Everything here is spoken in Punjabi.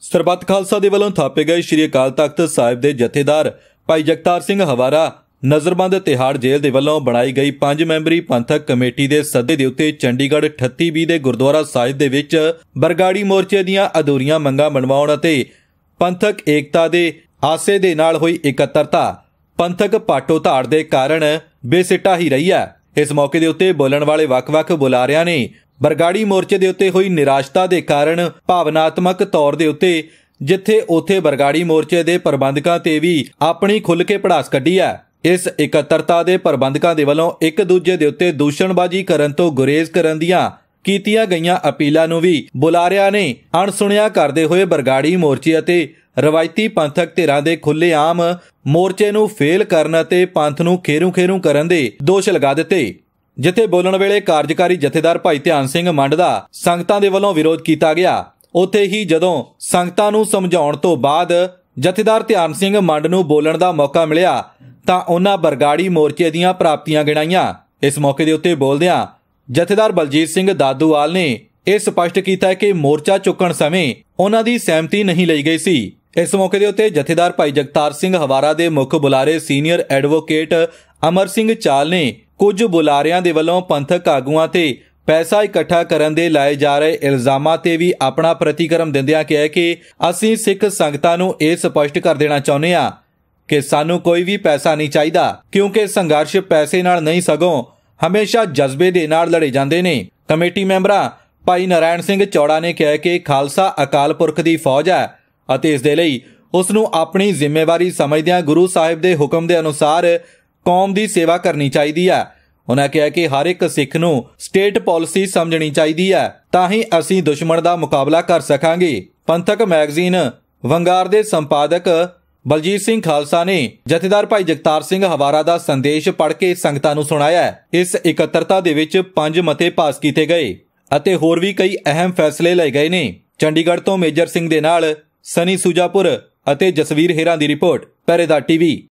ਸਰਬੱਤ ਖਾਲਸਾ ਦੇ ਵੱਲੋਂ ਥਾਪੇ ਗਏ ਸ੍ਰੀ ਅਕਾਲ ਤਖਤ ਸਾਹਿਬ ਦੇ ਜਥੇਦਾਰ ਭਾਈ ਜਗਤਾਰ ਸਿੰਘ ਹਵਾਰਾ ਨਜ਼ਰਬੰਦ ਤਿਹਾੜ ਜੇਲ੍ਹ ਦੇ ਵੱਲੋਂ ਬਣਾਈ ਗਈ 5 ਮੈਂਬਰੀ ਪੰਥਕ ਕਮੇਟੀ ਦੇ ਸੱਦੇ ਦੇ ਉੱਤੇ ਚੰਡੀਗੜ੍ਹ 38B ਦੇ ਗੁਰਦੁਆਰਾ ਸਾਹਿਬ ਦੇ ਵਿੱਚ ਬਰਗਾੜੀ ਮੋਰਚੇ ਦੀਆਂ ਅਧੂਰੀਆਂ ਮੰਗਾਂ ਮਨਵਾਉਣ ਅਤੇ ਪੰਥਕ ਏਕਤਾ ਦੇ ਆਸੇ ਦੇ ਨਾਲ ਹੋਈ ਇਕੱਤਰਤਾ ਪੰਥਕ ਪਾਟੋ ਧਾੜ ਦੇ ਕਾਰਨ ਬੇਸਿੱਟਾ ਹੀ ਰਹੀ ਹੈ ਇਸ ਮੌਕੇ ਦੇ ਉੱਤੇ ਬੋਲਣ ਵਾਲੇ ਵੱਖ-ਵੱਖ ਬੁਲਾਰਿਆਂ ਨੇ ਬਰਗਾੜੀ ਮੋਰਚੇ ਦੇ ਉੱਤੇ ਹੋਈ ਨਿਰਾਸ਼ਤਾ ਦੇ ਕਾਰਨ ਭਾਵਨਾਤਮਕ ਤੌਰ ਦੇ ਉੱਤੇ ਜਿੱਥੇ ਉਥੇ ਬਰਗਾੜੀ ਮੋਰਚੇ ਦੇ ਪ੍ਰਬੰਧਕਾਂ ਤੇ ਵੀ ਆਪਣੀ ਖੁੱਲ ਕੇ ਪੜਾਸ ਕੱਢੀ ਹੈ ਇਸ ਇਕੱਤਰਤਾ ਦੇ ਪ੍ਰਬੰਧਕਾਂ ਦੇ ਵੱਲੋਂ ਇੱਕ ਦੂਜੇ ਦੇ ਉੱਤੇ ਦੂਸ਼ਣਬਾਜ਼ੀ ਕਰਨ ਤੋਂ ਗੁਰੇਜ਼ ਕਰਨ ਦੀਆਂ ਕੀਤੀਆਂ ਗਈਆਂ ਅਪੀਲਾਂ ਨੂੰ ਵੀ ਬੁਲਾਰਿਆਂ ਨੇ ਅਣਸੁਣਿਆ ਕਰਦੇ ਹੋਏ ਬਰਗਾੜੀ ਮੋਰਚੇ ਅਤੇ ਰਵਾਇਤੀ ਪੰਥਕ ਧਿਰਾਂ ਦੇ ਖੁੱਲੇਆਮ ਮੋਰਚੇ ਨੂੰ ਫੇਲ ਕਰਨ ਅਤੇ ਪੰਥ ਨੂੰ ਖੇਰੂ-ਖੇਰੂ ਕਰਨ ਦੇ ਦੋਸ਼ ਲਗਾ ਦਿੱਤੇ ਜਿੱਥੇ ਬੋਲਣ ਵੇਲੇ ਕਾਰਜਕਾਰੀ ਜਥੇਦਾਰ ਭਾਈ ਧਿਆਨ ਸਿੰਘ ਮੰਡ ਦਾ ਸੰਗਤਾਂ ਦੇ ਵੱਲੋਂ ਵਿਰੋਧ ਕੀਤਾ ਗਿਆ ਉੱਥੇ ਹੀ ਜਦੋਂ ਸੰਗਤਾਂ ਨੂੰ ਸਮਝਾਉਣ ਤੋਂ ਬਾਅਦ ਜਥੇਦਾਰ ਧਿਆਨ ਸਿੰਘ ਮੰਡ ਨੂੰ ਬੋਲਣ ਦਾ ਮੌਕਾ ਮਿਲਿਆ ਤਾਂ ਉਹਨਾਂ ਬਰਗਾੜੀ ਮੋਰਚੇ ਦੀਆਂ ਪ੍ਰਾਪਤੀਆਂ ਗਿਣਾਈਆਂ ਇਸ ਮੌਕੇ ਦੇ ਉੱਤੇ ਬੋਲਦਿਆਂ ਜਥੇਦਾਰ ਬਲਜੀਤ ਸਿੰਘ ਦਾਦੂਵਾਲ ਨੇ ਇਹ ਸਪਸ਼ਟ ਕੀਤਾ ਕਿ ਮੋਰਚਾ ਚੁੱਕਣ ਸਮੇਂ ਉਹਨਾਂ ਦੀ ਸਹਿਮਤੀ ਨਹੀਂ ਲਈ ਗਈ ਸੀ ਇਸ ਮੌਕੇ ਦੇ ਉੱਤੇ ਜਥੇਦਾਰ ਭਾਈ ਜਗਤਾਰ ਸਿੰਘ ਹਵਾਰਾ ਦੇ ਮੁੱਖ ਬੁਲਾਰੇ ਸੀਨੀਅਰ ਐਡਵੋਕੇਟ ਅਮਰ ਸਿੰਘ ਚਾਲ ਨੇ ਕੁਝ ਬੁਲਾਰਿਆਂ ਦੇ ਵੱਲੋਂ ਪੰਥਕ ਆਗੂਆਂ ਤੇ ਪੈਸਾ ਇਕੱਠਾ ਕਰਨ ਦੇ ਲਾਏ ਜਾ ਰਹੇ ਇਲਜ਼ਾਮਾਂ ਤੇ ਵੀ ਆਪਣਾ ਪ੍ਰਤੀਕਰਮ ਦਿੰਦਿਆਂ ਕਿਹਾ ਕਿ ਅਸੀਂ ਸਿੱਖ ਸੰਗਤਾਂ ਨੂੰ ਇਹ ਸਪਸ਼ਟ ਕਰ ਦੇਣਾ ਚਾਹੁੰਦੇ ਹਾਂ ਕਿ ਸਾਨੂੰ ਕੋਈ ਵੀ ਪੈਸਾ ਨਹੀਂ ਚਾਹੀਦਾ ਕਿਉਂਕਿ ਸੰਘਰਸ਼ ਪੈਸੇ ਨਾਲ ਨਹੀਂ ਸਗੋਂ ਹਮੇਸ਼ਾ ਜਜ਼ਬੇ ਦੇ ਨਾਲ ਲੜੇ ਜਾਂਦੇ ਨੇ ਕਮੇਟੀ ਮੈਂਬਰਾਂ ਭਾਈ ਨਰਾਇਣ ਸਿੰਘ ਚੌੜਾ ਨੇ ਕਿਹਾ ਕਿ ਖਾਲਸਾ ਅਕਾਲ ਪੁਰਖ ਦੀ ਫੌਜ ਹੈ ਅਤੇ ਇਸ ਦੇ ਲਈ ਉਸ ਨੂੰ ਆਪਣੀ ਜ਼ਿੰਮੇਵਾਰੀ ਸਮਝਦਿਆਂ ਗੁਰੂ ਸਾਹਿਬ ਦੇ ਹੁਕਮ ਦੇ ਅਨੁਸਾਰ ਕੌਮ ਦੀ ਸੇਵਾ ਕਰਨੀ ਚਾਹੀਦੀ ਹੈ ਉਹਨਾਂ ਕਿਹਾ ਕਿ ਹਰ ਇੱਕ ਸਿੱਖ ਨੂੰ ਸਟੇਟ ਪਾਲਿਸੀ ਸਮਝਣੀ ਚਾਹੀਦੀ ਹੈ ਤਾਂ ਹੀ ਅਸੀਂ ਦੁਸ਼ਮਣ ਦਾ ਮੁਕਾਬਲਾ ਕਰ ਸਕਾਂਗੇ ਪੰਥਕ ਮੈਗਜ਼ੀਨ ਵੰਗਾਰ ਦੇ ਸੰਪਾਦਕ ਬਲਜੀਤ ਸਿੰਘ ਖਾਲਸਾ ਨੇ ਜਥੇਦਾਰ ਭਾਈ ਜਗਤਾਰ ਸਿੰਘ ਹਵਾਰਾ ਦਾ ਸੰਦੇਸ਼ ਪੜ੍ਹ ਕੇ ਸੰਗਤਾਂ ਨੂੰ ਸੁਣਾਇਆ ਇਸ ਇਕੱਤਰਤਾ ਦੇ ਵਿੱਚ ਪੰਜ ਮਤੇ ਪਾਸ ਕੀਤੇ ਗਏ ਅਤੇ ਹੋਰ ਵੀ ਕਈ ਅਹਿਮ ਫੈਸਲੇ ਲਏ ਗਏ ਨੇ ਚੰਡੀਗੜ੍ਹ ਤੋਂ ਮੇਜਰ ਸਿੰਘ ਦੇ ਨਾਲ ਸਨੀ ਸੁਜਾਪੁਰ ਅਤੇ ਜਸਵੀਰ ਹੇਰਾਂ ਦੀ ਰਿਪੋਰਟ ਪਹਿਰੇਦਾਰ ਟੀਵੀ